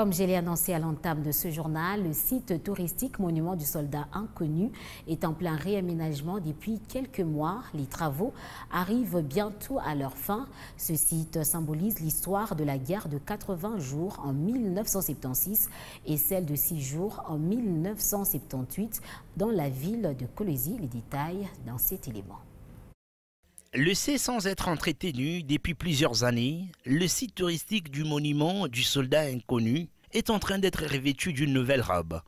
Comme je l'ai annoncé à l'entame de ce journal, le site touristique Monument du Soldat Inconnu est en plein réaménagement depuis quelques mois. Les travaux arrivent bientôt à leur fin. Ce site symbolise l'histoire de la guerre de 80 jours en 1976 et celle de 6 jours en 1978 dans la ville de Colésie. Les détails dans cet élément. Le sait sans être entretenu depuis plusieurs années, le site touristique du monument du soldat inconnu est en train d'être revêtu d'une nouvelle robe.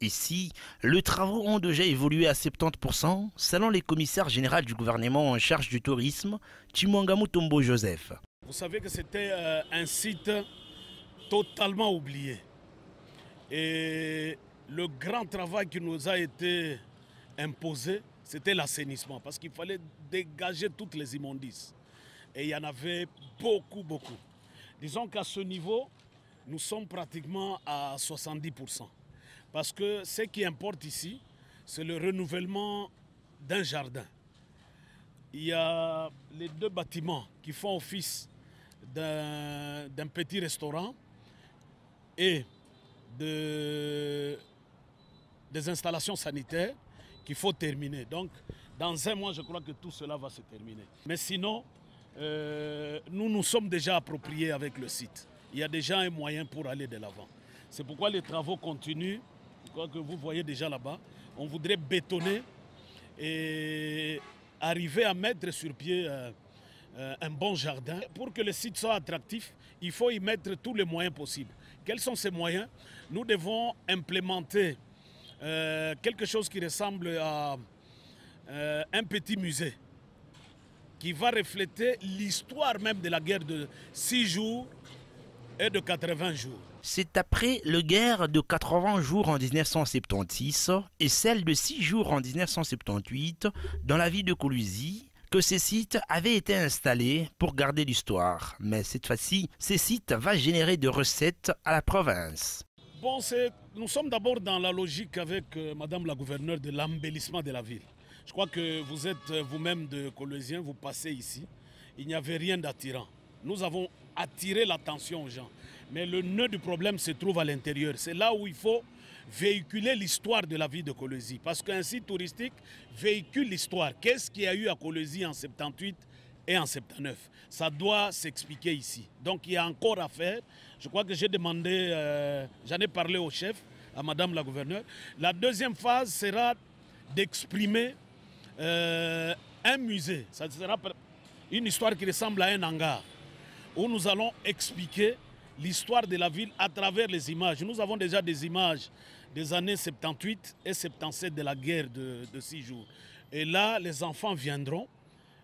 Ici, les travaux ont déjà évolué à 70%, selon les commissaires général du gouvernement en charge du tourisme, Timangamu Tombo Joseph. Vous savez que c'était euh, un site totalement oublié. Et le grand travail qui nous a été imposé, c'était l'assainissement, parce qu'il fallait dégager toutes les immondices. Et il y en avait beaucoup, beaucoup. Disons qu'à ce niveau, nous sommes pratiquement à 70%. Parce que ce qui importe ici, c'est le renouvellement d'un jardin. Il y a les deux bâtiments qui font office d'un petit restaurant et de, des installations sanitaires qu'il faut terminer. Donc, dans un mois, je crois que tout cela va se terminer. Mais sinon, euh, nous nous sommes déjà appropriés avec le site. Il y a déjà un moyen pour aller de l'avant. C'est pourquoi les travaux continuent. quoi que vous voyez déjà là-bas. On voudrait bétonner et arriver à mettre sur pied euh, euh, un bon jardin. Pour que le site soit attractif, il faut y mettre tous les moyens possibles. Quels sont ces moyens Nous devons implémenter euh, quelque chose qui ressemble à euh, un petit musée qui va refléter l'histoire même de la guerre de 6 jours et de 80 jours. C'est après la guerre de 80 jours en 1976 et celle de 6 jours en 1978 dans la ville de Colusy que ces sites avaient été installés pour garder l'histoire. Mais cette fois-ci, ces sites vont générer des recettes à la province. Bon, nous sommes d'abord dans la logique avec euh, Madame la gouverneure de l'embellissement de la ville. Je crois que vous êtes euh, vous-même de Colosien, vous passez ici. Il n'y avait rien d'attirant. Nous avons attiré l'attention aux gens. Mais le nœud du problème se trouve à l'intérieur. C'est là où il faut véhiculer l'histoire de la ville de Colosie, Parce qu'un site touristique véhicule l'histoire. Qu'est-ce qu'il y a eu à Colosie en 78 et en 79. Ça doit s'expliquer ici. Donc il y a encore à faire. Je crois que j'ai demandé, euh, j'en ai parlé au chef, à Madame la gouverneure. La deuxième phase sera d'exprimer euh, un musée. Ça sera une histoire qui ressemble à un hangar où nous allons expliquer l'histoire de la ville à travers les images. Nous avons déjà des images des années 78 et 77 de la guerre de six jours. Et là, les enfants viendront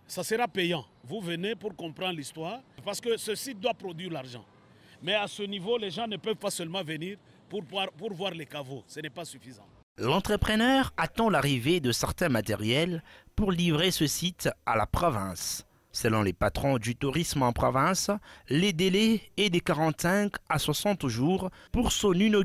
ça sera payant. Vous venez pour comprendre l'histoire, parce que ce site doit produire l'argent. Mais à ce niveau, les gens ne peuvent pas seulement venir pour, voir les caveaux. Ce n'est pas suffisant. L'entrepreneur attend l'arrivée de certains matériels pour livrer ce site à la province. Selon les patrons du tourisme en province, les délais est de 45 à 60 jours pour son inauguration.